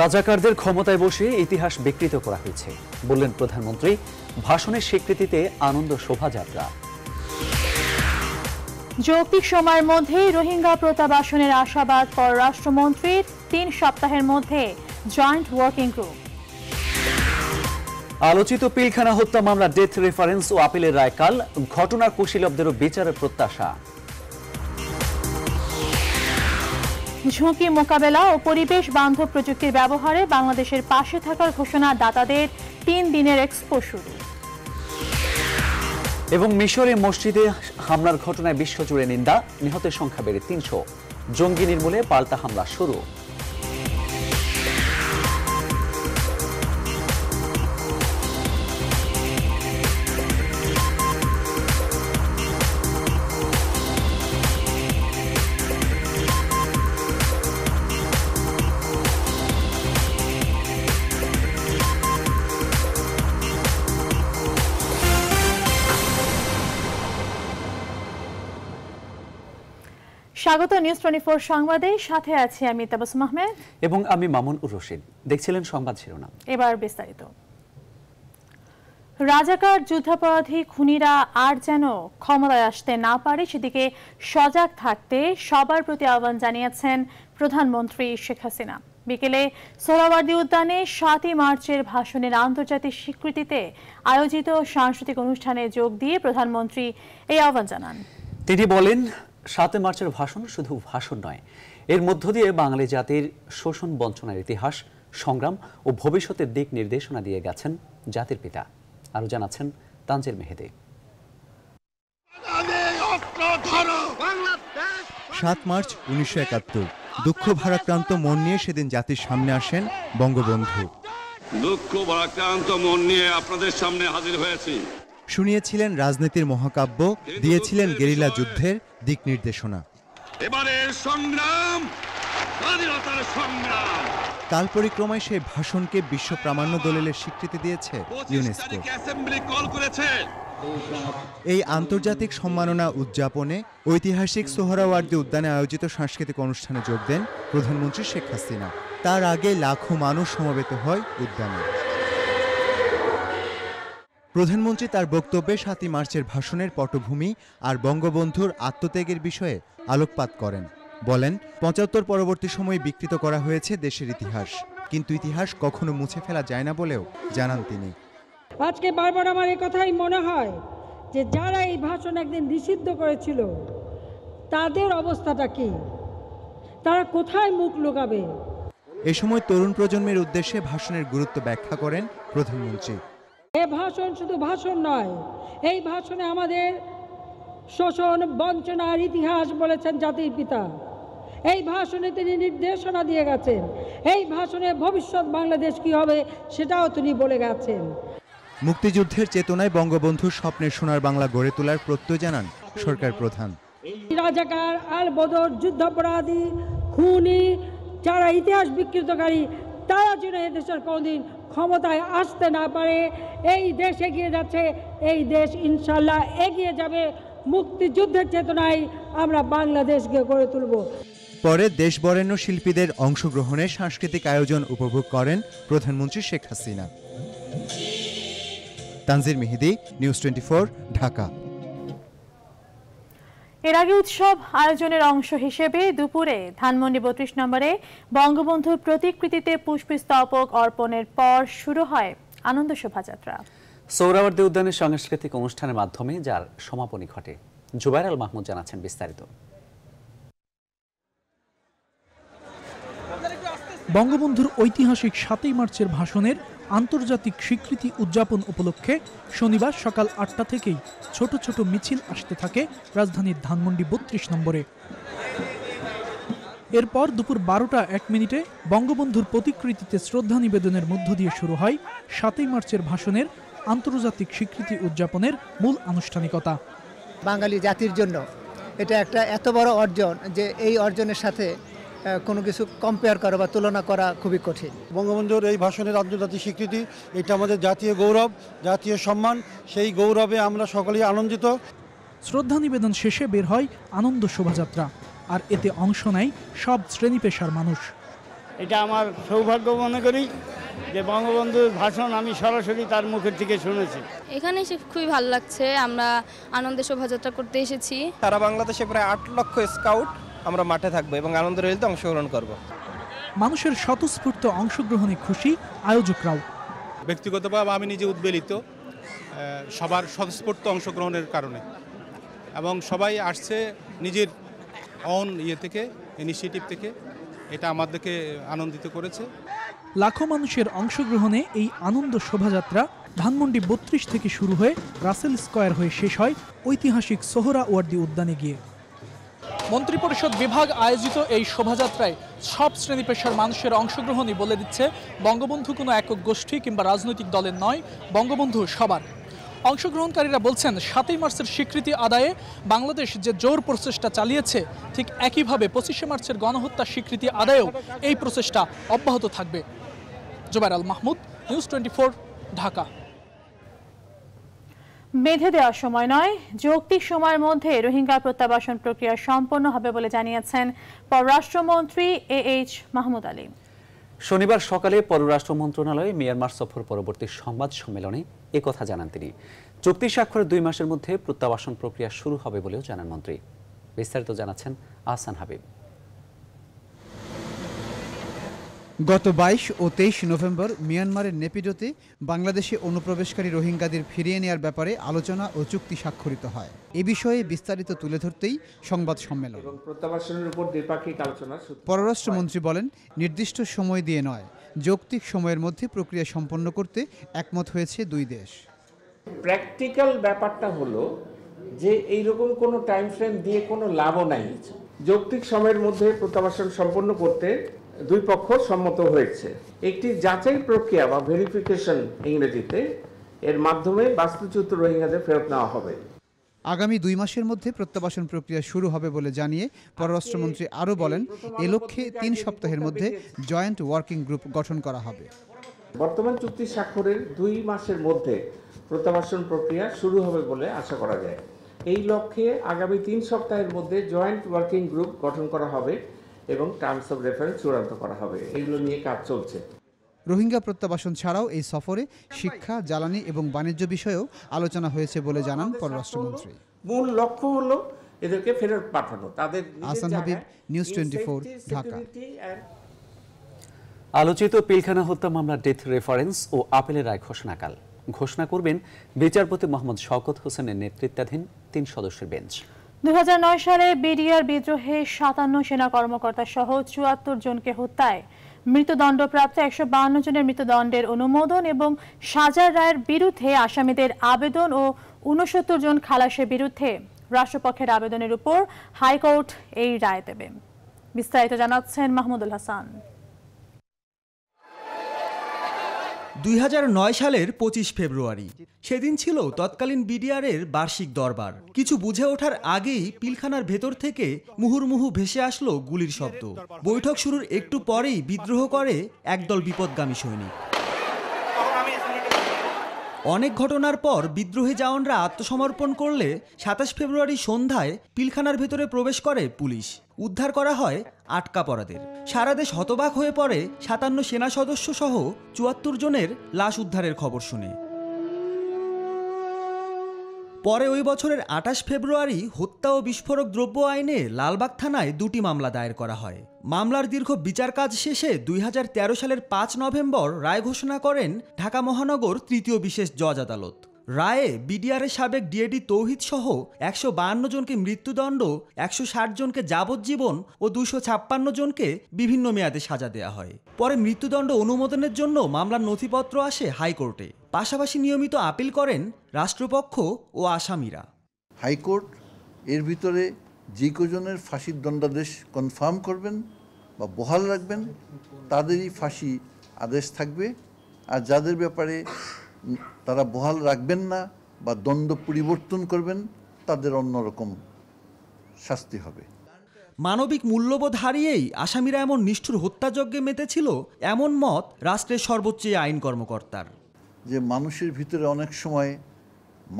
রাজাকারদের ক্ষমতায় বসে ইতিহাস বিকৃত করা হয়েছে বললেন প্রধানমন্ত্রী ভাষণের স্বীকৃতিতে আনন্দ শোভাযাত্রা যৌক্তিক সময়ের মধ্যে রোহিঙ্গা প্রত্যাবাসনের আশাবাদ পররাষ্ট্রমন্ত্রীর তিন সপ্তাহের মধ্যে জয়েন্ট ওয়ার্কিং গ্রুপ আলোচিত পিলখানা হত্যা মামলা ডেথ রেফারেন্স ও আপিলের রায় কাল ঘটনার কুশীলবদেরও বিচারের প্রত্যাশা ঝুঁকি মোকাবেলা ও পরিবেশ বান্ধব প্রযুক্তির ব্যবহারে বাংলাদেশের পাশে থাকার ঘোষণা দাতাদের তিন দিনের এক্সপো শুরু এবং মিশরে মসজিদে হামলার ঘটনায় বিশ্বজুড়ে নিন্দা নিহতের সংখ্যা বেড়ে তিনশো জঙ্গি নির্মূলে পাল্টা হামলা শুরু স্বাগত নিউজ টোয়েন্টি ফোর সংবাদে সাথে আছি আমি তাবাসুম আহমেদ এবং আমি মামুন উর রশিদ দেখছিলেন সংবাদ শিরোনাম এবার বিস্তারিত রাজাকার যুদ্ধাপরাধী খুনিরা আর যেন ক্ষমতায় আসতে না পারে সেদিকে সজাগ থাকতে সবার প্রতি আহ্বান জানিয়েছেন প্রধানমন্ত্রী শেখ হাসিনা বিকেলে সোহরাওয়ার্দী উদ্যানে সাতই মার্চের ভাষণের আন্তর্জাতিক স্বীকৃতিতে আয়োজিত সাংস্কৃতিক অনুষ্ঠানে যোগ দিয়ে প্রধানমন্ত্রী এই আহ্বান জানান তিনি বলেন সাতে মার্চের ভাষণ শুধু ভাষণ নয় এর মধ্য দিয়ে বাঙালি জাতির শোষণ বঞ্চনার ইতিহাস সংগ্রাম ও ভবিষ্যতের দিক নির্দেশনা দিয়ে গেছেন জাতির পিতা আরও জানাচ্ছেন তানজির মেহেদে সাত মার্চ উনিশশো একাত্তর দুঃখ ভারাক্রান্ত মন নিয়ে সেদিন জাতির সামনে আসেন বঙ্গবন্ধু দুঃখ ভারাক্রান্ত মন নিয়ে আপনাদের সামনে হাজির হয়েছি শুনিয়েছিলেন রাজনীতির মহাকাব্য দিয়েছিলেন গেরিলা যুদ্ধের দিক নির্দেশনা এবারে সংগ্রাম কাল পরিক্রমায় সেই ভাষণকে বিশ্ব প্রামাণ্য দলিলের স্বীকৃতি দিয়েছে ইউনেস্কো এই আন্তর্জাতিক সম্মাননা উদযাপনে ঐতিহাসিক সোহরাওয়ার্দী উদ্যানে আয়োজিত সাংস্কৃতিক অনুষ্ঠানে যোগ দেন প্রধানমন্ত্রী শেখ হাসিনা তার আগে লাখো মানুষ সমবেত হয় উদ্যানে প্রধানমন্ত্রী তার বক্তব্যে সাতই মার্চের ভাষণের পটভূমি আর বঙ্গবন্ধুর আত্মত্যাগের বিষয়ে আলোকপাত করেন বলেন পঁচাত্তর পরবর্তী সময়ে বিকৃত করা হয়েছে দেশের ইতিহাস কিন্তু ইতিহাস কখনো মুছে ফেলা যায় না বলেও জানান তিনি আজকে বারবার আমার এই কথাই মনে হয় যে যারা এই ভাষণ একদিন নিষিদ্ধ করেছিল তাদের অবস্থাটা কি তারা কোথায় মুখ লুকাবে এ সময় তরুণ প্রজন্মের উদ্দেশ্যে ভাষণের গুরুত্ব ব্যাখ্যা করেন প্রধানমন্ত্রী এ ভাষণ শুধু ভাষণ নয় এই ভাষণে আমাদের শোষণ বঞ্চনার ইতিহাস বলেছেন জাতির পিতা এই ভাষণে তিনি নির্দেশনা দিয়ে গেছেন এই ভাষণে ভবিষ্যৎ বাংলাদেশ কি হবে সেটাও তিনি বলে গেছেন মুক্তিযুদ্ধের চেতনায় বঙ্গবন্ধুর স্বপ্নের সোনার বাংলা গড়ে তোলার প্রত্যয় জানান সরকার প্রধান রাজাকার আল বদর যুদ্ধাপরাধী খুনি যারা ইতিহাস বিকৃতকারী তারা যেন এদেশের কোনোদিন ক্ষমতায় আসতে না পারে এই দেশ এগিয়ে যাচ্ছে এই দেশ ইনশাল্লাহ এগিয়ে যাবে মুক্তিযুদ্ধের চেতনায় আমরা বাংলাদেশকে গড়ে তুলব পরে দেশ বরেণ্য শিল্পীদের অংশগ্রহণে সাংস্কৃতিক আয়োজন উপভোগ করেন প্রধানমন্ত্রী শেখ হাসিনা তানজির মেহেদি নিউজ টোয়েন্টি ঢাকা এর আগে উৎসব আয়োজনের অংশ হিসেবে দুপুরে ধানমন্ডি বত্রিশ নম্বরে বঙ্গবন্ধুর প্রতিকৃতিতে পুষ্পস্তবক অর্পণের পর শুরু হয় আনন্দ শোভাযাত্রা সৌরাবর্দী উদ্যানের সাংস্কৃতিক অনুষ্ঠানের মাধ্যমে যার সমাপনী ঘটে জুবাইর আল মাহমুদ জানাচ্ছেন বিস্তারিত বঙ্গবন্ধুর ঐতিহাসিক সাতই মার্চের ভাষণের আন্তর্জাতিক স্বীকৃতি উদযাপন উপলক্ষে শনিবার সকাল আটটা থেকেই ছোট ছোট মিছিল আসতে থাকে রাজধানীর ধানমন্ডি বত্রিশ নম্বরে এরপর দুপুর বারোটা এক মিনিটে বঙ্গবন্ধুর প্রতিকৃতিতে শ্রদ্ধা নিবেদনের মধ্য দিয়ে শুরু হয় সাতই মার্চের ভাষণের আন্তর্জাতিক স্বীকৃতি উদযাপনের মূল আনুষ্ঠানিকতা বাঙালি জাতির জন্য এটা একটা এত বড় অর্জন যে এই অর্জনের সাথে কোনো কিছু কম্পেয়ার করা বা তুলনা করা খুবই কঠিন বঙ্গবন্ধুর এই ভাষণের আন্তর্জাতিক স্বীকৃতি এটা আমাদের জাতীয় গৌরব জাতীয় সম্মান সেই গৌরবে আমরা সকলেই আনন্দিত শ্রদ্ধা নিবেদন শেষে বের হয় আনন্দ শোভাযাত্রা আর এতে অংশ নেয় সব শ্রেণী পেশার মানুষ এটা আমার সৌভাগ্য মনে করি যে বঙ্গবন্ধুর ভাষণ আমি সরাসরি তার মুখের থেকে শুনেছি এখানে এসে খুবই ভালো লাগছে আমরা আনন্দ শোভাযাত্রা করতে এসেছি তারা বাংলাদেশে প্রায় আট লক্ষ স্কাউট আমরা মাঠে থাকবো এবং আনন্দ রেলিতে অংশগ্রহণ করব মানুষের স্বতঃস্ফূর্ত অংশগ্রহণে খুশি আয়োজকরাও ব্যক্তিগতভাবে আমি নিজে উদ্বেলিত সবার স্বতঃস্ফূর্ত অংশগ্রহণের কারণে এবং সবাই আসছে নিজের অন ইয়ে থেকে ইনিশিয়েটিভ থেকে এটা আমাদেরকে আনন্দিত করেছে লাখো মানুষের অংশগ্রহণে এই আনন্দ শোভাযাত্রা ধানমন্ডি বত্রিশ থেকে শুরু হয়ে রাসেল স্কয়ার হয়ে শেষ হয় ঐতিহাসিক সোহরা ওয়ার্দি উদ্যানে গিয়ে মন্ত্রিপরিষদ বিভাগ আয়োজিত এই শোভাযাত্রায় সব শ্রেণী পেশার মানুষের অংশগ্রহণই বলে দিচ্ছে বঙ্গবন্ধু কোনো একক গোষ্ঠী কিংবা রাজনৈতিক দলের নয় বঙ্গবন্ধু সবার অংশগ্রহণকারীরা বলছেন সাতই মার্চের স্বীকৃতি আদায়ে বাংলাদেশ যে জোর প্রচেষ্টা চালিয়েছে ঠিক একইভাবে পঁচিশে মার্চের গণহত্যা স্বীকৃতি আদায়েও এই প্রচেষ্টা অব্যাহত থাকবে জোবাইর আল মাহমুদ নিউজ টোয়েন্টি ঢাকা বেঁধে দেওয়ার সময় নয় যৌক্তিক সময়ের মধ্যে রোহিঙ্গা প্রত্যাবাসন প্রক্রিয়া সম্পন্ন হবে বলে জানিয়েছেন পররাষ্ট্রমন্ত্রী এ এইচ মাহমুদ আলী শনিবার সকালে পররাষ্ট্র মন্ত্রণালয়ে মিয়ানমার সফর পরবর্তী সংবাদ সম্মেলনে একথা জানান তিনি চুক্তি স্বাক্ষরের দুই মাসের মধ্যে প্রত্যাবাসন প্রক্রিয়া শুরু হবে বলেও জানান মন্ত্রী বিস্তারিত জানাচ্ছেন আহসান হাবিব গত বাইশ ও তেইশ নভেম্বর মিয়ানমারের নেপিডোতে বাংলাদেশে অনুপ্রবেশকারী রোহিঙ্গাদের ফিরিয়ে নেওয়ার ব্যাপারে আলোচনা ও চুক্তি স্বাক্ষরিত হয় এ বিষয়ে বিস্তারিত তুলে ধরতেই সংবাদ সম্মেলন পররাষ্ট্রমন্ত্রী বলেন নির্দিষ্ট সময় দিয়ে নয় যৌক্তিক সময়ের মধ্যে প্রক্রিয়া সম্পন্ন করতে একমত হয়েছে দুই দেশ প্র্যাকটিক্যাল ব্যাপারটা হলো যে এইরকম কোনো টাইম ফ্রেম দিয়ে কোনো লাভও নাই যৌক্তিক সময়ের মধ্যে প্রত্যাবাসন সম্পন্ন করতে দুই পক্ষ সম্মত হয়েছে একটি যাচাই প্রক্রিয়া বা ভেরিফিকেশন ইংরেজিতে এর মাধ্যমে বাস্তুচ্যুত রোহিঙ্গাদের ফেরত নেওয়া হবে আগামী দুই মাসের মধ্যে প্রত্যাবাসন প্রক্রিয়া শুরু হবে বলে জানিয়ে পররাষ্ট্রমন্ত্রী আরও বলেন এ লক্ষ্যে তিন সপ্তাহের মধ্যে জয়েন্ট ওয়ার্কিং গ্রুপ গঠন করা হবে বর্তমান চুক্তি স্বাক্ষরের দুই মাসের মধ্যে প্রত্যাবাসন প্রক্রিয়া শুরু হবে বলে আশা করা যায় এই লক্ষ্যে আগামী তিন সপ্তাহের মধ্যে জয়েন্ট ওয়ার্কিং গ্রুপ গঠন করা হবে এবং টার্মস অফ রেফারেন্স চূড়ান্ত করা হবে এগুলো নিয়ে কাজ চলছে রোহিঙ্গা প্রত্যাবাসন ছাড়াও এই সফরে শিক্ষা জ্বালানি এবং বাণিজ্য বিষয়েও আলোচনা হয়েছে বলে জানান পররাষ্ট্রমন্ত্রী মূল লক্ষ্য হলো এদেরকে ফেরত পাঠানো তাদের আসান হাবিব নিউজ টোয়েন্টি ঢাকা আলোচিত পিলখানা হত্যা মামলার ডেথ রেফারেন্স ও আপিলের রায় ঘোষণাকাল ঘোষণা করবেন বিচারপতি মোহাম্মদ শওকত হোসেনের নেতৃত্বাধীন তিন সদস্যের বেঞ্চ 2009 সালে বিডিআর বিদ্রোহে সাতান্ন সেনা কর্মকর্তা সহ চুয়াত্তর জনকে হত্যায় মৃত্যুদণ্ডপ্রাপ্ত একশো বাহান্ন জনের মৃত্যুদণ্ডের অনুমোদন এবং সাজার রায়ের বিরুদ্ধে আসামিদের আবেদন ও উনসত্তর জন খালাসের বিরুদ্ধে রাষ্ট্রপক্ষের আবেদনের উপর হাইকোর্ট এই রায় দেবে বিস্তারিত জানাচ্ছেন মাহমুদুল হাসান দুই সালের পঁচিশ ফেব্রুয়ারি সেদিন ছিল তৎকালীন বিডিআরের বার্ষিক দরবার কিছু বুঝে ওঠার আগেই পিলখানার ভেতর থেকে মুহুর্মুহু ভেসে আসলো গুলির শব্দ বৈঠক শুরুর একটু পরেই বিদ্রোহ করে একদল বিপদগামী সৈনিক অনেক ঘটনার পর বিদ্রোহী জওয়ানরা আত্মসমর্পণ করলে সাতাশ ফেব্রুয়ারি সন্ধ্যায় পিলখানার ভেতরে প্রবেশ করে পুলিশ উদ্ধার করা হয় আটকা পরাদের সারা দেশ হতবাক হয়ে পড়ে সাতান্ন সেনা সদস্য সহ চুয়াত্তর জনের লাশ উদ্ধারের খবর শুনে পরে ওই বছরের আঠাশ ফেব্রুয়ারি হত্যা ও বিস্ফোরক দ্রব্য আইনে লালবাগ থানায় দুটি মামলা দায়ের করা হয় মামলার দীর্ঘ বিচার কাজ শেষে দুই সালের পাঁচ নভেম্বর রায় ঘোষণা করেন ঢাকা মহানগর তৃতীয় বিশেষ জজ আদালত রায়ে বিডিআরের সাবেক ডিএডি তৌহিদ সহ একশো বাহান্ন জনকে মৃত্যুদণ্ড একশো ষাট জনকে যাবজ্জীবন ও দুশো ছাপ্পান্ন জনকে বিভিন্ন মেয়াদে সাজা দেওয়া হয় পরে মৃত্যুদণ্ড অনুমোদনের জন্য মামলার নথিপত্র আসে হাইকোর্টে পাশাপাশি নিয়মিত আপিল করেন রাষ্ট্রপক্ষ ও আসামিরা হাইকোর্ট এর ভিতরে যে কজনের ফাঁসির দণ্ডাদেশ কনফার্ম করবেন বা বহাল রাখবেন তাদেরই ফাঁসি আদেশ থাকবে আর যাদের ব্যাপারে তারা বহাল রাখবেন না বা দণ্ড পরিবর্তন করবেন তাদের অন্যরকম শাস্তি হবে মানবিক মূল্যবোধ হারিয়েই আসামিরা এমন নিষ্ঠুর হত্যাযজ্ঞে মেতেছিল এমন মত রাষ্ট্রের সর্বোচ্চ আইন কর্মকর্তার যে মানুষের ভিতরে অনেক সময়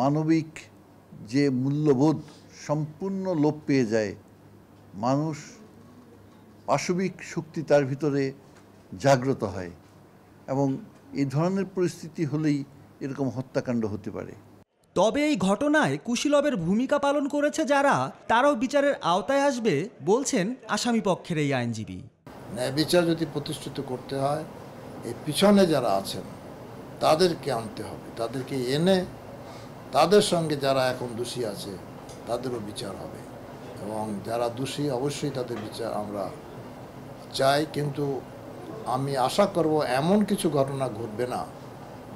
মানবিক যে মূল্যবোধ সম্পূর্ণ লোপ পেয়ে যায় মানুষ পাশবিক শক্তি তার ভিতরে জাগ্রত হয় এবং এই ধরনের পরিস্থিতি হলেই এরকম হত্যাকাণ্ড হতে পারে তবে এই ঘটনায় কুশীলবের ভূমিকা পালন করেছে যারা তারাও বিচারের আওতায় আসবে বলছেন আসামি পক্ষের এই আইনজীবী ন্যায় বিচার যদি প্রতিষ্ঠিত করতে হয় এর পিছনে যারা আছেন তাদেরকে আনতে হবে তাদেরকে এনে তাদের সঙ্গে যারা এখন দোষী আছে তাদেরও বিচার হবে এবং যারা দোষী অবশ্যই তাদের বিচার আমরা চাই কিন্তু আমি আশা করব এমন কিছু ঘটনা ঘটবে না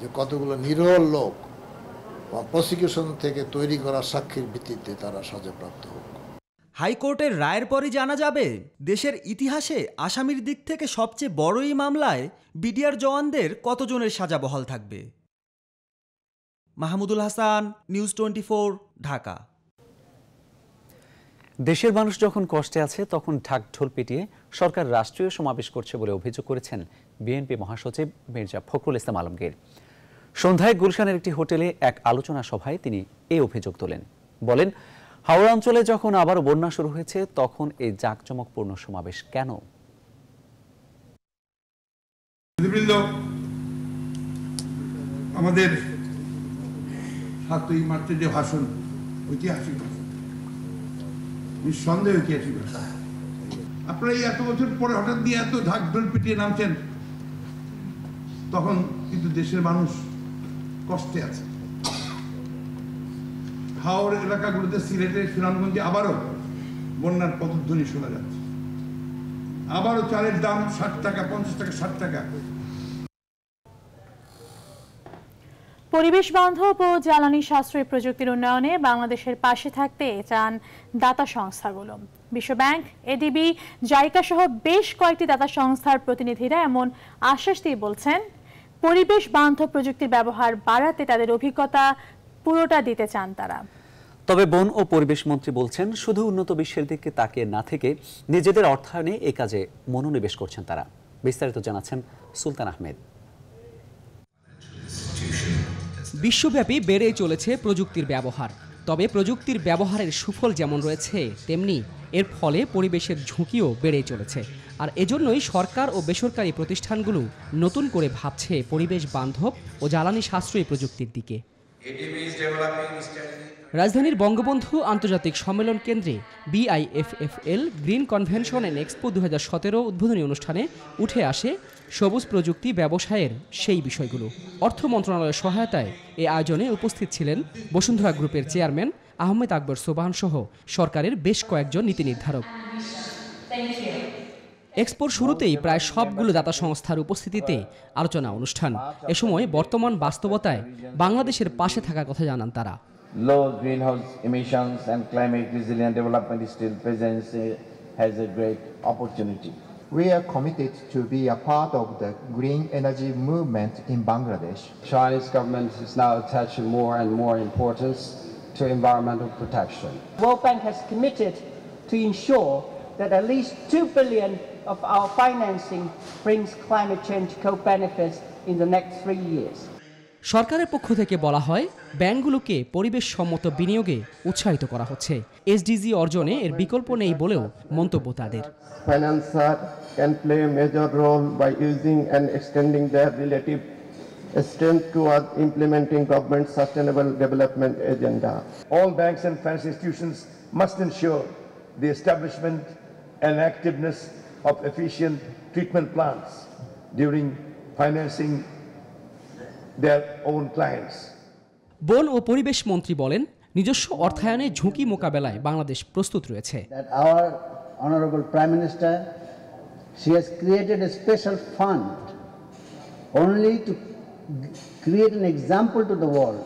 যে কতগুলো নিরহ লোক প্রসিকিউশন থেকে তৈরি করা সাক্ষীর ভিত্তিতে তারা সাজাপ্রাপ্ত হোক হাইকোর্টের রায়ের পরই জানা যাবে দেশের ইতিহাসে আসামির দিক থেকে সবচেয়ে বড় এই মামলায় বিডিআর জওয়ানদের কতজনের সাজা বহাল থাকবে মাহমুদুল হাসান নিউজ টোয়েন্টি ঢাকা দেশের মানুষ যখন কষ্টে আছে তখন ঢাক ঢোল পিটিয়ে সরকার রাষ্ট্রীয় সমাবেশ করছে বলে অভিযোগ করেছেন বিএনপি মহাসচিব মির্জা ফখরুল ইসলাম আলমগীর সন্ধ্যায় গুলশানের একটি হোটেলে এক আলোচনা সভায় তিনি এই অভিযোগ তোলেন বলেন হাওড়া অঞ্চলে যখন আবার বন্যা শুরু হয়েছে তখন এই জাঁকজমকপূর্ণ সমাবেশ কেন আমাদের সাতই মার্চের যে ভাষণ ঐতিহাসিক ভাষণ নিঃসন্দেহ ঐতিহাসিক আপনারা এই এত বছর পরে হঠাৎ দিয়ে এত ঢাক ঢোল পিটিয়ে নামছেন তখন কিন্তু দেশের মানুষ কষ্টে আছে হাওড় এলাকাগুলোতে সিলেটের সুনামগঞ্জে আবারও বন্যার পদধ্বনি শোনা যাচ্ছে আবারও চালের দাম ষাট টাকা পঞ্চাশ টাকা ষাট টাকা পরিবেশ বান্ধব ও জ্বালানি সাশ্রয়ী প্রযুক্তির উন্নয়নে বাংলাদেশের পাশে থাকতে চান দাতা সংস্থাগুলো বিশ্বব্যাংক এডিবি জাইকা সহ বেশ কয়েকটি দাতা সংস্থার প্রতিনিধিরা এমন আশ্বাস দিয়ে বলছেন পরিবেশ বান্ধব প্রযুক্তির ব্যবহার বাড়াতে তাদের অভিজ্ঞতা পুরোটা দিতে চান তারা তবে বন ও পরিবেশ মন্ত্রী বলছেন শুধু উন্নত বিশ্বের দিকে তাকিয়ে না থেকে নিজেদের অর্থায়নে এ কাজে মনোনিবেশ করছেন তারা বিস্তারিত জানাচ্ছেন সুলতান আহমেদ বিশ্বব্যাপী বেড়ে চলেছে প্রযুক্তির ব্যবহার তবে প্রযুক্তির ব্যবহারের সুফল যেমন রয়েছে তেমনি এর ফলে পরিবেশের ঝুঁকিও বেড়ে চলেছে আর এজন্যই সরকার ও বেসরকারি প্রতিষ্ঠানগুলো নতুন করে ভাবছে পরিবেশ বান্ধব ও জ্বালানি সাশ্রয়ী প্রযুক্তির দিকে রাজধানীর বঙ্গবন্ধু আন্তর্জাতিক সম্মেলন কেন্দ্রে BIFFL green convention and expo দু উদ্বোধনী অনুষ্ঠানে উঠে আসে সবুজ প্রযুক্তি ব্যবসায়ের সেই বিষয়গুলো অর্থ মন্ত্রণালয়ের সহায়তায় এ আয়োজনে উপস্থিত ছিলেন বসুন্ধরা গ্রুপের চেয়ারম্যান আহমেদ আকবর সোবাহান সহ সরকারের বেশ কয়েকজন নীতি নির্ধারক এক্সপোর শুরুতেই প্রায় সবগুলো দাতা সংস্থার উপস্থিতিতে আলোচনা অনুষ্ঠান এ সময় বর্তমান বাস্তবতায় বাংলাদেশের পাশে থাকার কথা জানান তারা low green house emissions climate resilient development still presence has a great opportunity we are committed to be a part of the green energy movement in Bangladesh Chinese government more and more importance to environmental protection has committed to ensure That at least of our financing brings climate change co-benefits in the next three years. সরকারের পক্ষ থেকে বলা হয় ব্যাংকগুলোকে পরিবেশ সম্মত বিনিয়োগে উৎসাহিত করা হচ্ছে এসডিজি অর্জনে এর বিকল্প নেই বলেও মন্তব্য তাদের financer can play major role by using and extending the relative strength to or implementing government sustainable development agenda all banks and finance institutions must ensure the establishment and activeness of efficient treatment plants during financing their own clients. বন ও পরিবেশ মন্ত্রী বলেন নিজস্ব অর্থায়নে ঝুঁকি মোকাবেলায় বাংলাদেশ প্রস্তুত রয়েছে that our honorable prime minister she has created a special fund only to create an example to the world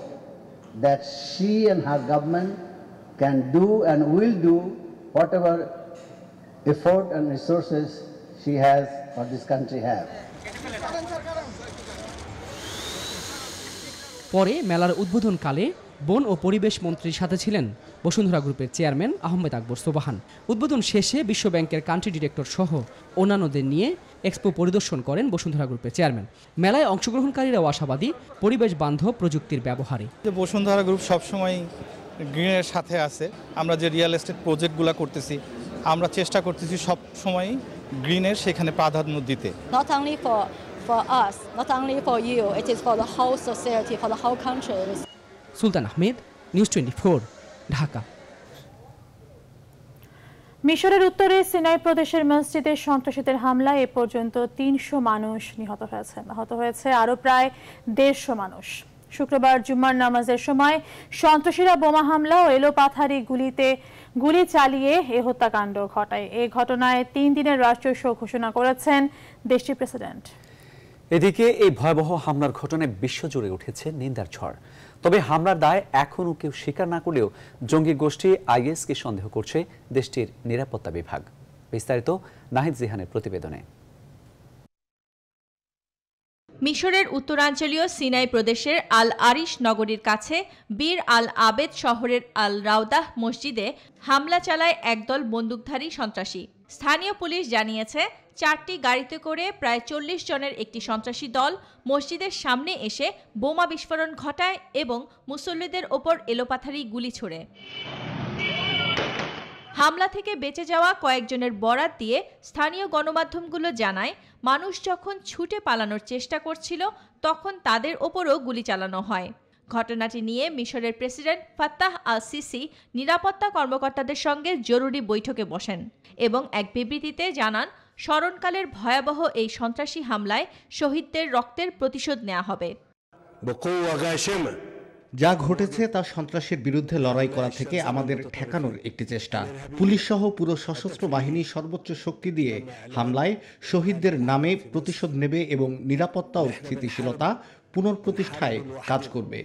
that she and her government can do and will do whatever effort and resources she has or this country have. পরে মেলার উদ্বোধনকালে বন ও পরিবেশ মন্ত্রীর সাথে ছিলেন বসুন্ধরা গ্রুপের chairman Ahmed আকবর সোবাহান উদ্বোধন শেষে বিশ্ব ব্যাংকের কান্ট্রি ডিরেক্টর সহ অন্যান্যদের নিয়ে এক্সপো পরিদর্শন করেন বসুন্ধরা গ্রুপের চেয়ারম্যান মেলায় অংশগ্রহণকারীরাও আশাবাদী পরিবেশ বান্ধব প্রযুক্তির ব্যবহারে বসুন্ধরা গ্রুপ সবসময় গ্রিনের সাথে আছে আমরা যে রিয়েল এস্টেট প্রজেক্টগুলো করতেছি আমরা চেষ্টা করতেছি সব সময় গ্রিনের সেখানে প্রাধান্য দিতে not only for for us not only for you it is for the whole society for the whole country Sultan Ahmed news 24 Dhaka মিশরের উত্তরে সিনাই প্রদেশের মসজিদে সন্ত্রাসীদের হামলায় এ পর্যন্ত তিনশো মানুষ নিহত হয়েছে আহত হয়েছে আরও প্রায় দেড়শো মানুষ শুক্রবার জুম্মার নামাজের সময় সন্ত্রাসীরা বোমা হামলা ও এলোপাথারি গুলিতে গুলি চালিয়ে এ হত্যাকাণ্ড ঘটায় এ ঘটনায় তিন দিনের রাষ্ট্রীয় শোক ঘোষণা করেছেন দেশটির প্রেসিডেন্ট এদিকে এই ভয়াবহ হামলার ঘটনায় বিশ্বজুড়ে উঠেছে নিন্দার ঝড় তবে হামলার দায় এখনও কেউ স্বীকার না করলেও জঙ্গি গোষ্ঠী আইএসকে সন্দেহ করছে দেশটির নিরাপত্তা বিভাগ বিস্তারিত নাহিদ জিহানের প্রতিবেদনে মিশরের উত্তরাঞ্চলীয় সিনাই প্রদেশের আল আরিশ নগরীর কাছে বীর আল আবেদ শহরের আল রাউদাহ মসজিদে হামলা চালায় একদল বন্দুকধারী সন্ত্রাসী স্থানীয় পুলিশ জানিয়েছে চারটি গাড়িতে করে প্রায় চল্লিশ জনের একটি সন্ত্রাসী দল মসজিদের সামনে এসে বোমা বিস্ফোরণ ঘটায় এবং মুসল্লিদের ওপর এলোপাথারি গুলি ছোড়ে হামলা থেকে বেঁচে যাওয়া কয়েকজনের বরাত দিয়ে স্থানীয় গণমাধ্যমগুলো জানায় মানুষ যখন ছুটে পালানোর চেষ্টা করছিল তখন তাদের ওপরও গুলি চালানো হয় ঘটনাটি নিয়ে মিশরের প্রেসিডেন্ট ফাত্তাহ আল সিসি নিরাপত্তা কর্মকর্তাদের সঙ্গে জরুরি বৈঠকে বসেন এবং এক বিবৃতিতে জানান স্মরণকালের ভয়াবহ এই সন্ত্রাসী হামলায় শহীদদের রক্তের প্রতিশোধ নেওয়া হবে যা ঘটেছে তা সন্ত্রাসের বিরুদ্ধে লড়াই করা থেকে আমাদের ঠেকানোর একটি চেষ্টা পুলিশ সহ পুরো সশস্ত্র বাহিনী সর্বোচ্চ শক্তি দিয়ে হামলায় শহীদদের নামে প্রতিশোধ নেবে এবং নিরাপত্তা ও স্থিতিশীলতা পুনঃপ্রতিষ্ঠায় কাজ করবে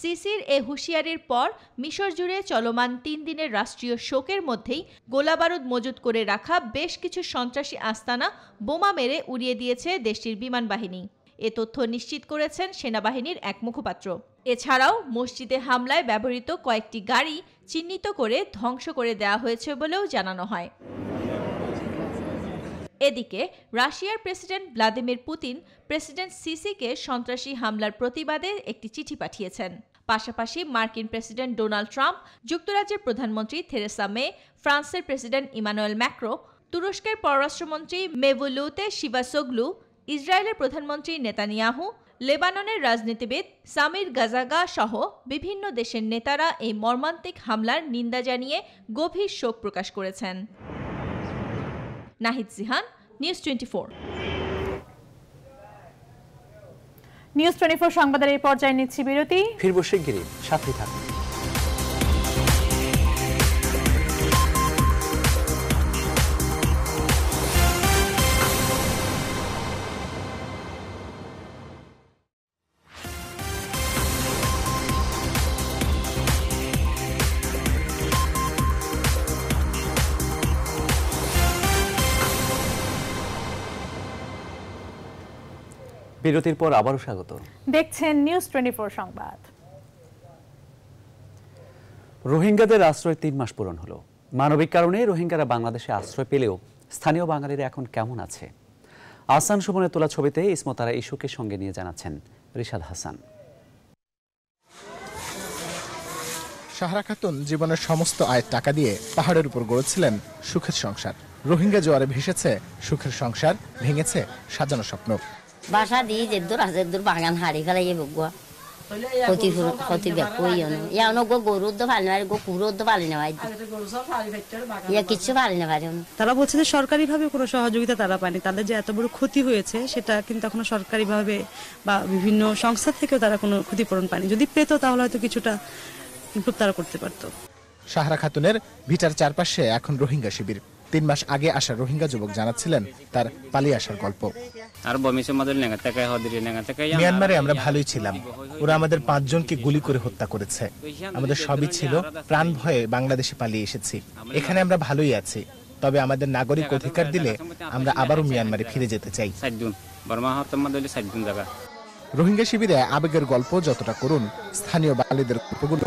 সিসির এ হুঁশিয়ারির পর মিশর জুড়ে চলমান তিন দিনের রাষ্ট্রীয় শোকের মধ্যেই গোলাবারুদ মজুত করে রাখা বেশ কিছু সন্ত্রাসী আস্তানা বোমা মেরে উড়িয়ে দিয়েছে দেশটির বিমান বাহিনী এ তথ্য নিশ্চিত করেছেন সেনাবাহিনীর এক মুখপাত্র এছাড়াও মসজিদে হামলায় ব্যবহৃত কয়েকটি গাড়ি চিহ্নিত করে ধ্বংস করে দেওয়া হয়েছে বলেও জানানো হয় এদিকে রাশিয়ার প্রেসিডেন্ট ভ্লাদিমির পুতিন প্রেসিডেন্ট সিসিকে সন্ত্রাসী হামলার প্রতিবাদে একটি চিঠি পাঠিয়েছেন পাশাপাশি মার্কিন প্রেসিডেন্ট ডোনাল্ড ট্রাম্প যুক্তরাজ্যের প্রধানমন্ত্রী থেরেসা মে ফ্রান্সের প্রেসিডেন্ট ইমানুয়েল ম্যাক্রো তুরস্কের পররাষ্ট্রমন্ত্রী মেভুলুতে শিবাসোগলু ইসরায়েলের প্রধানমন্ত্রী নেতানিয়াহু লেবাননের রাজনীতিবিদ সামির গাজাগা সহ বিভিন্ন দেশের নেতারা এই মর্মান্তিক হামলার নিন্দা জানিয়ে গভীর শোক প্রকাশ করেছেন Nahid Sihan news twenty news twenty four সংবাদের এই পর্যায়ে নিচ্ছি বিরতি ফিরবো শিগগিরই সাথে থাকুন বিরতির পর আবারও স্বাগত দেখছেন নিউজ টোয়েন্টি সংবাদ রোহিঙ্গাদের আশ্রয় তিন মাস পূরণ হলো মানবিক কারণে রোহিঙ্গারা বাংলাদেশে আশ্রয় পেলেও স্থানীয় বাঙালিরা এখন কেমন আছে আসান সুমনের তোলা ছবিতে ইসমতারা ইস্যুকে সঙ্গে নিয়ে জানাচ্ছেন রিশাদ হাসান সাহারা খাতুন জীবনের সমস্ত আয়ের টাকা দিয়ে পাহাড়ের উপর গড়েছিলেন সুখের সংসার রোহিঙ্গা জোয়ারে ভেসেছে সুখের সংসার ভেঙেছে সাজানো স্বপ্ন বাসা দিয়ে দূর আছে দূর বাগান হারি ফেলাই ভগুয়া ক্ষতি ক্ষতি গো গো নেওয়াই ইয়া কিচ্ছু তারা বলছে যে সরকারিভাবে কোনো সহযোগিতা তারা পায়নি তাদের যে এত ক্ষতি হয়েছে সেটা কিন্তু সরকারিভাবে বা বিভিন্ন সংস্থা থেকেও তারা কোনো ক্ষতিপূরণ পায়নি যদি পেতো তাহলে হয়তো কিছুটা ইমপ্রুভ তারা করতে পারতো সাহারা খাতুনের ভিটার চারপাশে এখন রোহিঙ্গা শিবির তিন মাস আগে আসা রোহিঙ্গা যুবক জানাচ্ছিলেন তার পালিয়ে আসার গল্প মিয়ানমারে আমরা ভালোই ছিলাম ওরা আমাদের পাঁচজনকে গুলি করে হত্যা করেছে আমাদের সবই ছিল প্রাণ ভয়ে বাংলাদেশে পালিয়ে এসেছি এখানে আমরা ভালোই আছি তবে আমাদের নাগরিক অধিকার দিলে আমরা আবারও মিয়ানমারে ফিরে যেতে চাই রোহিঙ্গা শিবিরে আবেগের গল্প যতটা করুন স্থানীয় বাঙালিদের গল্পগুলো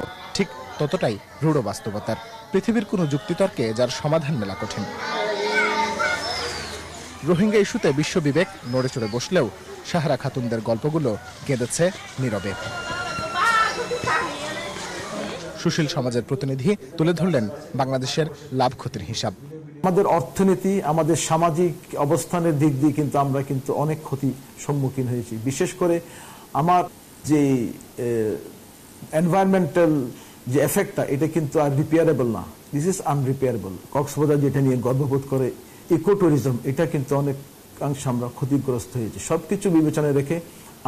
ততটাই রূঢ় বাস্তবতার পৃথিবীর কোনো যুক্তিতর্কে যার সমাধান মেলা কঠিন রোহিঙ্গা ইস্যুতে বিশ্ব বিবেক নড়ে চড়ে বসলেও সাহারা খাতুনদের গল্পগুলো কেঁদেছে নীরবে সুশীল সমাজের প্রতিনিধি তুলে ধরলেন বাংলাদেশের লাভ ক্ষতির হিসাব আমাদের অর্থনীতি আমাদের সামাজিক অবস্থানের দিক দিয়ে কিন্তু আমরা কিন্তু অনেক ক্ষতি সম্মুখীন হয়েছি বিশেষ করে আমার যে এনভায়রনমেন্টাল যে এফেক্টটা এটা কিন্তু আর রিপেয়ারেবল না দিস ইজ আনরিপেয়ারেবল কক্সবাজার যেটা নিয়ে গর্ববোধ করে ইকো ট্যুরিজম এটা কিন্তু অনেকাংশে আমরা ক্ষতিগ্রস্ত হয়েছি সব কিছু বিবেচনায় রেখে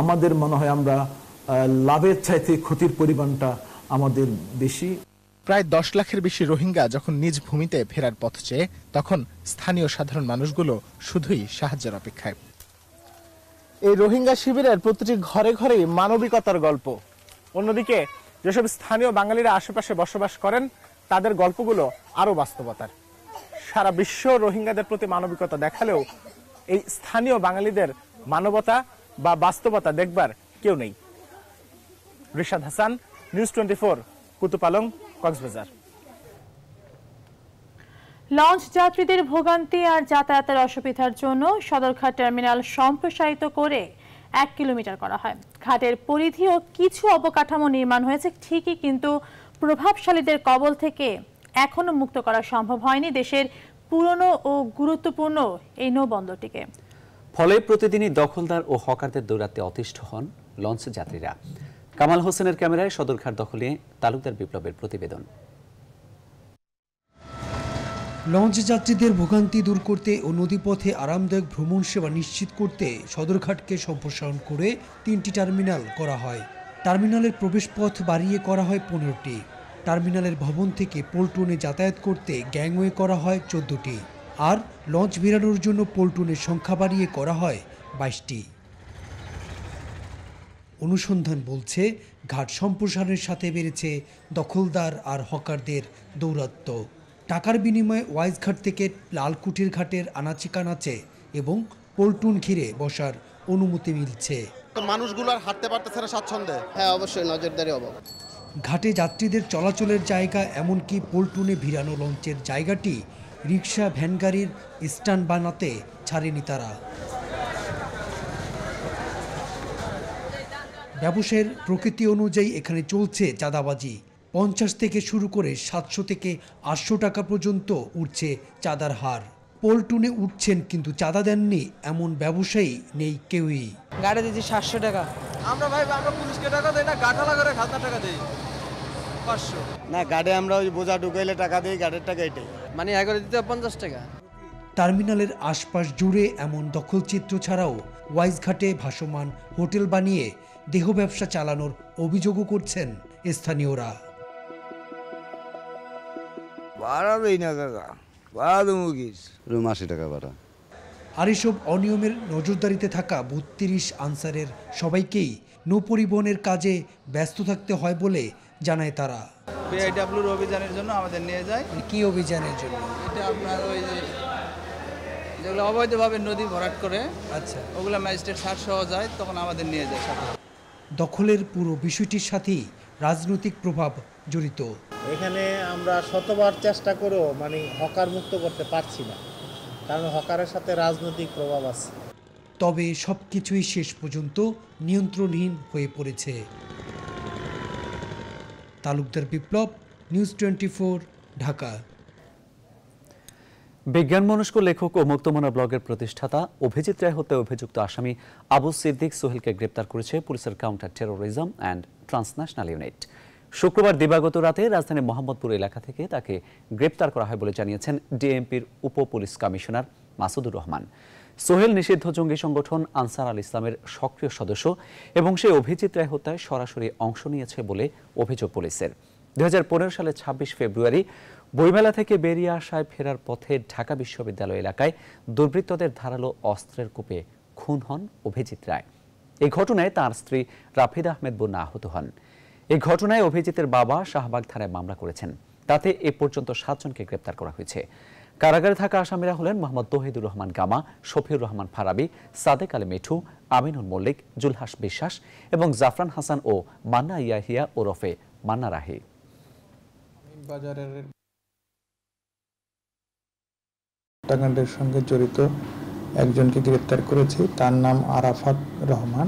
আমাদের মনে হয় আমরা লাভের চাইতে ক্ষতির পরিমাণটা আমাদের বেশি প্রায় দশ লাখের বেশি রোহিঙ্গা যখন নিজ ভূমিতে ফেরার পথ চেয়ে তখন স্থানীয় সাধারণ মানুষগুলো শুধুই সাহায্যের অপেক্ষায় এই রোহিঙ্গা শিবিরের প্রতিটি ঘরে ঘরেই মানবিকতার গল্প অন্যদিকে যেসব স্থানীয় বাঙালিরা আশেপাশে বসবাস করেন তাদের গল্পগুলো আরও বাস্তবতার সারা বিশ্ব রোহিঙ্গাদের প্রতি মানবিকতা দেখালেও এই স্থানীয় বাঙালিদের মানবতা বা বাস্তবতা দেখবার কেউ নেই Rishad Hasan news twenty four Kutupalong Cox's Bazar launch যাত্রীদের ভোগান্তি আর যাতায়াতের অসুবিধার জন্য সদরঘাট টার্মিনাল সম্প্রসারিত করে এক কিলোমিটার করা হয় ঘাটের পরিধি ও কিছু অবকাঠামো নির্মাণ হয়েছে ঠিকই কিন্তু প্রভাবশালীদের কবল থেকে এখনো মুক্ত করা সম্ভব হয়নি দেশের পুরনো ও গুরুত্বপূর্ণ এই নৌবন্দরটিকে ফলে প্রতিদিনই দখলদার ও হকারদের দৌরাতে অতিষ্ঠ হন লঞ্চ যাত্রীরা কামাল হোসেনের ক্যামেরায় সদরঘাট দখলে তালুকদার বিপ্লবের প্রতিবেদন লঞ্চ যাত্রীদের ভোগান্তি দূর করতে ও নদীপথে আরামদায়ক ভ্রমণ সেবা নিশ্চিত করতে সদরঘাটকে সম্প্রসারণ করে তিনটি টার্মিনাল করা হয় টার্মিনালের প্রবেশপথ বাড়িয়ে করা হয় পনেরোটি টার্মিনালের ভবন থেকে পোল্টনে যাতায়াত করতে গ্যাংওয়ে করা হয় চোদ্দটি আর লঞ্চ বেরানোর জন্য পোল্টনের সংখ্যা বাড়িয়ে করা হয় বাইশটি অনুসন্ধান বলছে ঘাট সম্প্রসারণের সাথে বেড়েছে দখলদার আর হকারদের দৌরাত্ম্য টাকার বিনিময়ে ওয়াইজঘাট থেকে লালকুঠির ঘাটের আনাচে কানাচে এবং পল্টুন ঘিরে বসার অনুমতি মিলছে মানুষগুলো আর হাঁটতে পারতে ছাড়া স্বাচ্ছন্দ্যে হ্যাঁ অবশ্যই নজরদারি অভাব ঘাটে যাত্রীদের চলাচলের জায়গা এমনকি পল্টুনে ভিড়ানো লঞ্চের জায়গাটি রিক্সা ভ্যানগাড়ির স্ট্যান্ড বানাতে ছাড়েনি তারা ব্যবসায়ের প্রকৃতি অনুযায়ী এখানে চলছে চাঁদাবাজি পঞ্চাশ থেকে শুরু করে সাতশো থেকে আটশো টাকা পর্যন্ত উঠছে চাঁদার হার পল্টুনে উঠছেন কিন্তু চাঁদা দেননি এমন ব্যবসায়ী নেই কেউই গাড়ি দিচ্ছি সাতশো টাকা আমরা ভাই আমরা পুলিশকে টাকা দেয় না গাঠালা লাগারে খাতা টাকা দেই পাঁচশো না গাড়ি আমরা ওই বোঝা ঢুকাইলে টাকা দিই গাড়ির টাকা এটাই মানে এগারো দিতে পঞ্চাশ টাকা টার্মিনালের আশপাশ জুড়ে এমন দখলচিত্র ছাড়াও ওয়াইজঘাটে ভাসমান হোটেল বানিয়ে দেহ ব্যবসা চালানোর অভিযোগও করছেন স্থানীয়রা ভাড়া দেই না কাকা ভাড়া দেবো কিস রুম আশি টাকা ভাড়া আর এসব অনিয়মের নজরদারিতে থাকা বত্রিশ আনসারের সবাইকেই নৌপরিবহনের কাজে ব্যস্ত থাকতে হয় বলে জানায় তারা পিআইডাব্লিউর অভিযানের জন্য আমাদের নিয়ে যায় মানে কি অভিযানের জন্য এটা আপনার ওই যে যেগুলো অবৈধভাবে নদী ভরাট করে আচ্ছা ওগুলো ম্যাজিস্ট্রেট সার সহ যায় তখন আমাদের নিয়ে যায় সাথে দখলের পুরো বিষয়টির সাথেই রাজনৈতিক প্রভাব জড়িত এখানে আমরা শতবার চেষ্টা করেও মানে হকার মুক্ত করতে পারছি না কারণ হকারের সাথে রাজনৈতিক প্রভাব আছে তবে সব কিছুই শেষ পর্যন্ত নিয়ন্ত্রণহীন হয়ে পড়েছে তালুকদার বিপ্লব নিউজ টোয়েন্টি ঢাকা বিজ্ঞান মনস্ক লেখক ও মুক্তমনা ব্লগের প্রতিষ্ঠাতা অভিজিৎ রায় হতে অভিযুক্ত আসামি আবু সিদ্দিক সোহেলকে গ্রেপ্তার করেছে পুলিশের counter terrorism and transnational unit শুক্রবার দিবাগত রাতে রাজধানী মোহাম্মদপুর এলাকা থেকে তাকে গ্রেপ্তার করা হয় বলে জানিয়েছেন ডিএমপির উপ পুলিশ কমিশনার মাসুদুর রহমান সোহেল নিষিদ্ধ জঙ্গি সংগঠন আনসার আল ইসলামের সক্রিয় সদস্য এবং সে অভিজিৎ রায় হত্যায় সরাসরি অংশ নিয়েছে বলে অভিযোগ পুলিশের দু সালে ২৬ ফেব্রুয়ারি বইমেলা থেকে বেরিয়ে আসায় ফেরার পথে ঢাকা বিশ্ববিদ্যালয় এলাকায় দুর্বৃত্তদের ধারালো অস্ত্রের কূপে খুন হন অভিজিৎ রায় এই ঘটনায় তার স্ত্রী রাফিদ আহমেদ বন্যা আহত হন এই ঘটনায় অভিজিতের বাবা শাহবাগ থানায় মামলা করেছেন তাতে এ পর্যন্ত সাতজনকে গ্রেপ্তার করা হয়েছে কারাগারে থাকা আসামিরা হলেন মোহাম্মদ তহিদুর রহমান গামা শফিউর রহমান ফারাবি সাদেক আলী মিঠু আমিনুল মল্লিক জুলহাস বিশ্বাস এবং জাফরান হাসান ও মান্না ইয়াহিয়া ওরফে মান্না রাহি হত্যাকাণ্ডের সঙ্গে জড়িত একজনকে গ্রেপ্তার করেছি তার নাম আরাফাত রহমান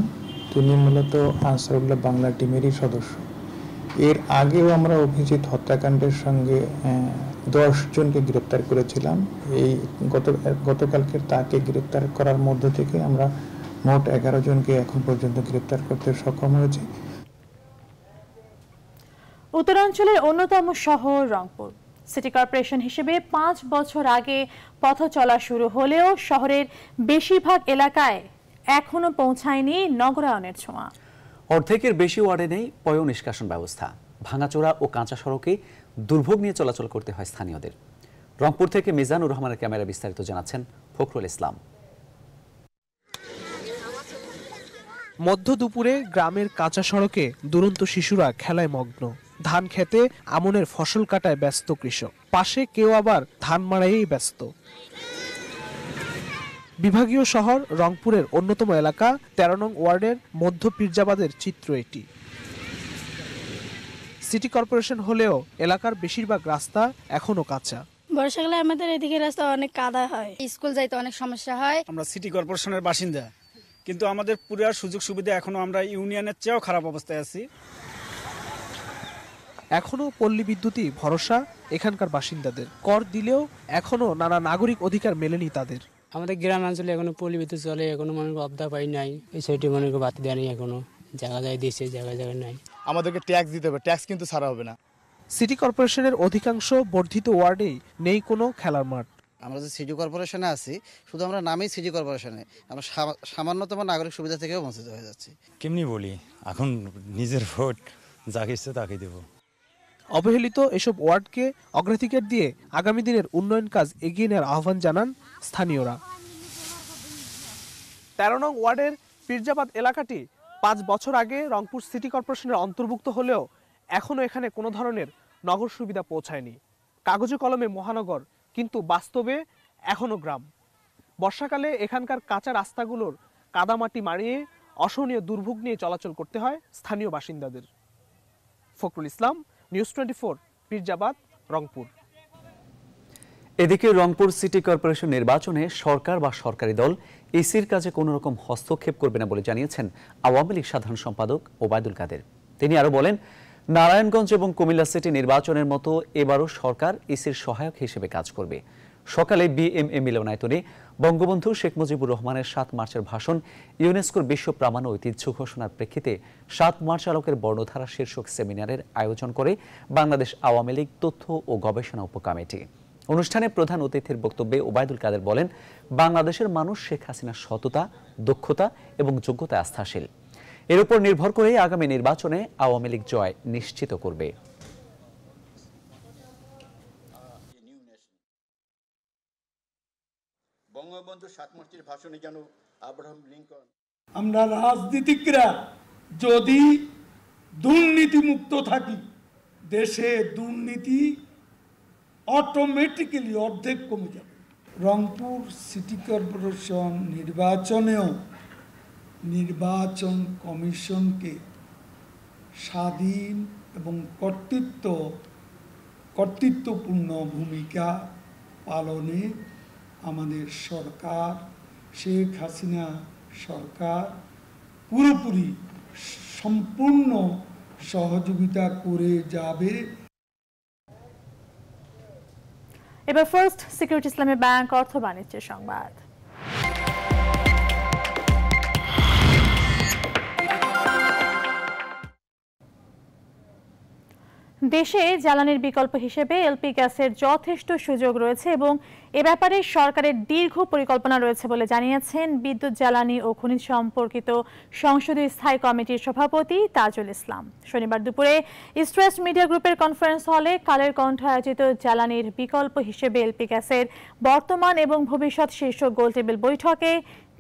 তিনি মূলত আনসারুল্লাহ বাংলা টিমেরই সদস্য এর আগেও আমরা অভিজিৎ হত্যাকাণ্ডের সঙ্গে দশজনকে গ্রেপ্তার করেছিলাম এই গত গতকালকে তাকে গ্রেপ্তার করার মধ্য থেকে আমরা মোট এগারো জনকে এখন পর্যন্ত গ্রেপ্তার করতে সক্ষম হয়েছি উত্তরাঞ্চলের অন্যতম শহর রংপুর সিটি কর্পোরেশন হিসেবে পাঁচ বছর আগে পথ চলা শুরু হলেও শহরের বেশিরভাগ এলাকায় এখনো পৌঁছায়নি নগরায়নের ছোঁয়া অর্ধেকের বেশি ওয়ার্ডে নেই পয় নিষ্কাশন ব্যবস্থা ভাঙাচোরা ও কাঁচা সড়কে দুর্ভোগ নিয়ে চলাচল করতে হয় স্থানীয়দের রংপুর থেকে মিজানুর রহমানের ক্যামেরা বিস্তারিত জানাচ্ছেন ফখরুল ইসলাম মধ্য দুপুরে গ্রামের কাঁচা সড়কে দুরন্ত শিশুরা খেলায় মগ্ন ধান খেতে আমনের ফসল কাটায় ব্যস্ত কৃষক পাশে কেউ আবার ধান মারাই ব্যস্ত বিভাগীয় শহর রংপুরের অন্যতম এলাকা তেরো নং ওয়ার্ডের মধ্য পিরজাবাদের চিত্র এটি সিটি কর্পোরেশন হলেও এলাকার বেশিরভাগ রাস্তা এখনও কাঁচা বর্ষাকালে আমাদের এদিকে রাস্তা অনেক কাদা হয় স্কুল যাইতে অনেক সমস্যা হয় আমরা সিটি কর্পোরেশনের বাসিন্দা কিন্তু আমাদের পুরা সুযোগ সুবিধা এখনো আমরা ইউনিয়নের চেয়েও খারাপ অবস্থায় আছি এখনও পল্লী বিদ্যুতই ভরসা এখানকার বাসিন্দাদের কর দিলেও এখনও নানা নাগরিক অধিকার মেলেনি তাদের আমাদের গ্রামাঞ্চলে এখনো পলি বিদ্যুৎ চলে এখনো মনে করি অবদা পাই নাই এই সাইডে মনে করি বাতি দেয় এখনো জায়গা জায়গায় দিয়েছে জায়গায় জায়গায় নাই আমাদেরকে ট্যাক্স দিতে হবে ট্যাক্স কিন্তু ছাড়া হবে না সিটি কর্পোরেশনের অধিকাংশ বর্ধিত ওয়ার্ডেই নেই কোনো খেলার মাঠ আমরা যে সিটি কর্পোরেশনে আছি শুধু আমরা নামেই সিটি কর্পোরেশনে আমরা সামান্যতম নাগরিক সুবিধা থেকেও বঞ্চিত হয়ে যাচ্ছি কেমনি বলি এখন নিজের ভোট যাকে ইচ্ছে তাকে দেবো অবহেলিত এসব ওয়ার্ডকে অগ্রাধিকার দিয়ে আগামী দিনের উন্নয়ন কাজ এগিয়ে নেওয়ার আহ্বান জানান স্থানীয়রা তেরো নং ওয়ার্ডের পিরজাবাদ এলাকাটি পাঁচ বছর আগে রংপুর সিটি কর্পোরেশনের অন্তর্ভুক্ত হলেও এখনও এখানে কোনো ধরনের নগর সুবিধা পৌঁছায়নি কাগজে কলমে মহানগর কিন্তু বাস্তবে এখনও গ্রাম বর্ষাকালে এখানকার কাঁচা রাস্তাগুলোর কাদামাটি মারিয়ে অসহনীয় দুর্ভোগ নিয়ে চলাচল করতে হয় স্থানীয় বাসিন্দাদের Fakhrul Islam news twenty four Pirjabad Rangpur এদিকে রংপুর সিটি কর্পোরেশন নির্বাচনে সরকার বা সরকারি দল ইসির কাজে কোনো রকম হস্তক্ষেপ করবে না বলে জানিয়েছেন আওয়ামী লীগ সাধারণ সম্পাদক ওবায়দুল কাদের তিনি আরও বলেন নারায়ণগঞ্জ এবং কুমিল্লা সিটি নির্বাচনের মতো এবারও সরকার ইসির সহায়ক হিসেবে কাজ করবে সকালে বিএমএ মিলনায়তনে বঙ্গবন্ধু শেখ মুজিবুর রহমানের সাত মার্চের ভাষণ ইউনেস্কোর বিশ্ব প্রামাণ্য ঐতিহ্য ঘোষণার প্রেক্ষিতে সাত মার্চ আলোকের বর্ণধারা শীর্ষক সেমিনারের আয়োজন করে বাংলাদেশ আওয়ামী লীগ তথ্য ও গবেষণা উপকমিটি অনুষ্ঠানে প্রধান অতিথির বক্তব্যে ওবায়দুল কাদের বলেন বাংলাদেশের মানুষ শেখ হাসিনার সততা দক্ষতা এবং যোগ্যতা আস্থাশীল এর উপর নির্ভর করে আগামী নির্বাচনে আওয়ামী লীগ জয় নিশ্চিত করবে বঙ্গবন্ধু সাত মূর্তির ভাষণে যেন আব্রাহাম লিঙ্কন আমরা রাজনীতিকরা যদি দুর্নীতিমুক্ত থাকি দেশে দুর্নীতি অটোমেটিক্যালি অর্ধেক কমে যাবে রংপুর সিটি কর্পোরেশন নির্বাচনেও নির্বাচন কমিশনকে স্বাধীন এবং কর্তৃত্ব কর্তৃত্বপূর্ণ ভূমিকা পালনে আমাদের সরকার শেখ হাসিনা সরকার পুরোপুরি সম্পূর্ণ সহযোগিতা করে যাবে এবার ফার্স্ট সিকিউরিটি ইসলামী ব্যাংক অর্থ বাণিজ্যের সংবাদ দেশে জ্বালানির বিকল্প হিসেবে এলপি গ্যাসের যথেষ্ট সুযোগ রয়েছে এবং এ ব্যাপারে সরকারের দীর্ঘ পরিকল্পনা রয়েছে বলে জানিয়েছেন বিদ্যুৎ জ্বালানি ও খনিজ সম্পর্কিত সংসদীয় স্থায়ী কমিটির সভাপতি তাজুল ইসলাম শনিবার দুপুরে স্ট্রেস মিডিয়া গ্রুপের কনফারেন্স হলে কালের কণ্ঠ আয়োজিত জ্বালানির বিকল্প হিসেবে এলপি গ্যাসের বর্তমান এবং ভবিষ্যৎ শীর্ষ গোলটেবিল বৈঠকে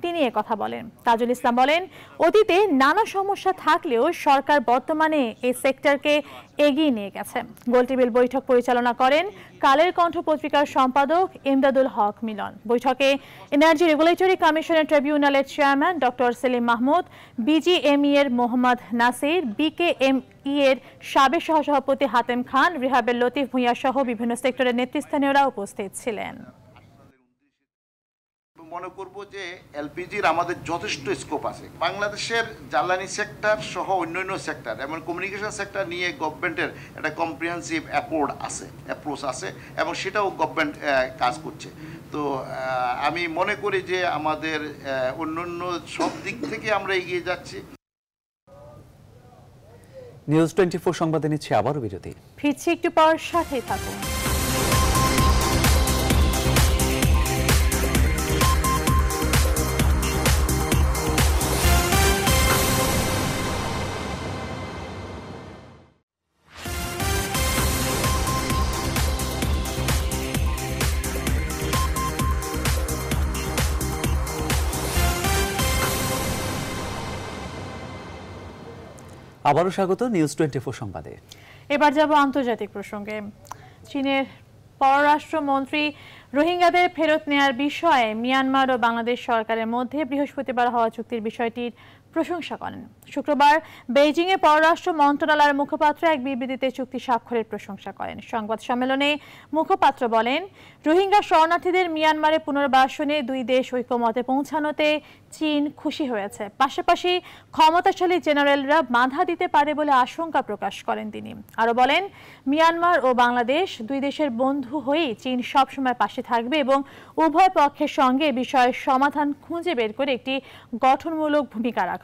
চুক্তি নিয়ে কথা বলেন তাজুল ইসলাম বলেন অতীতে নানা সমস্যা থাকলেও সরকার বর্তমানে এই সেক্টরকে এগিয়ে নিয়ে গেছে গোলটেবিল বৈঠক পরিচালনা করেন কালের কণ্ঠ পত্রিকার সম্পাদক ইমদাদুল হক মিলন বৈঠকে এনার্জি রেগুলেটরি কমিশনের ট্রিবিউনালের chairman doctor Selim Mahmud BGMEA এর মোহাম্মদ নাসির বিকেএম এর সাবেক সহসভাপতি হাতেম খান রিহাবের লতিফ ভূঁইয়া সহ বিভিন্ন সেক্টরের নেতৃস্থানীয়রা উপস্থিত ছিলেন মনে করব যে এলপিজির আমাদের যথেষ্ট স্কোপ আছে বাংলাদেশের জ্বালানি সেক্টর সহ অন্যান্য সেক্টর এমন কমিউনিকেশন সেক্টর নিয়ে গভর্নমেন্টের একটা কম্প্রিহেন্সিভ অ্যাপোর্ড আছে অ্যাপ্রোচ আছে এবং সেটাও গভর্নমেন্ট কাজ করছে তো আমি মনে করি যে আমাদের অন্যান্য সব দিক থেকে আমরা এগিয়ে যাচ্ছি নিউজ টোয়েন্টি ফোর সংবাদে নিচ্ছে আবারও বিরতি ফিরছি একটু পাওয়ার সাথেই থাকুন আবারও স্বাগত নিউজ টোয়েন্টি ফোর সংবাদে এবার যাব আন্তর্জাতিক প্রসঙ্গে চীনের পররাষ্ট্রমন্ত্রী রোহিঙ্গাদের ফেরত নেয়ার বিষয়ে মিয়ানমার ও বাংলাদেশ সরকারের মধ্যে বৃহস্পতিবার হওয়া চুক্তির বিষয়টির প্রশংসা করেন শুক্রবার বেইজিংয়ে পররাষ্ট্র মন্ত্রণালয়ের মুখপাত্র এক বিবৃতিতে চুক্তি স্বাক্ষরের প্রশংসা করেন সংবাদ সম্মেলনে মুখপাত্র বলেন রোহিঙ্গা শরণার্থীদের মিয়ানমারে পুনর্বাসনে দুই দেশ ঐক্যমতে পৌঁছানোতে চীন খুশি হয়েছে পাশাপাশি ক্ষমতাশালী জেনারেলরা বাধা দিতে পারে বলে আশঙ্কা প্রকাশ করেন তিনি আরও বলেন মিয়ানমার ও বাংলাদেশ দুই দেশের বন্ধু হয়েই চীন সবসময় পাশে থাকবে এবং উভয় পক্ষের সঙ্গে বিষয়ের সমাধান খুঁজে বের করে একটি গঠনমূলক ভূমিকা রাখবে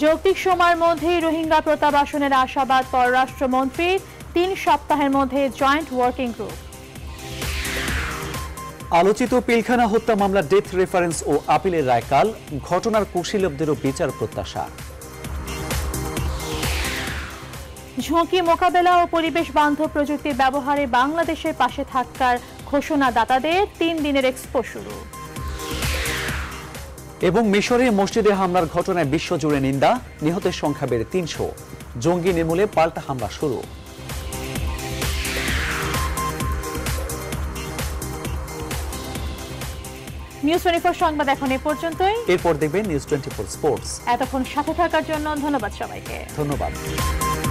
যৌক্তিক সময়ের মধ্যেই রোহিঙ্গা প্রত্যাবাসনের আশাবাদ পররাষ্ট্রমন্ত্রীর তিন সপ্তাহের মধ্যে জয়েন্ট ওয়ার্কিং গ্রুপ আলোচিত পিলখানা হত্যা মামলা ডেথ রেফারেন্স ও আপিলের রায়কাল ঘটনার কুশীলবদেরও বিচার প্রত্যাশা ঝুঁকি মোকাবেলা ও পরিবেশ বান্ধব প্রযুক্তির ব্যবহারে বাংলাদেশের পাশে থাকার ঘোষণা দাতাদের তিন দিনের এক্সপো শুরু এবং মিশরে মসজিদে হামলার ঘটনায় বিশ্বজুড়ে নিন্দা নিহতের সংখ্যা বেড়ে তিনশো জঙ্গি নির্মূলে পাল্টা হামলা শুরু নিউজ টোয়েন্টি ফোর সংবাদ এখন এ পর্যন্তই এরপর দেখবেন নিউজ টোয়েন্টি ফোর স্পোর্টস এতক্ষণ সাথে থাকার জন্য ধন্যবাদ সবাইকে ধন্যবাদ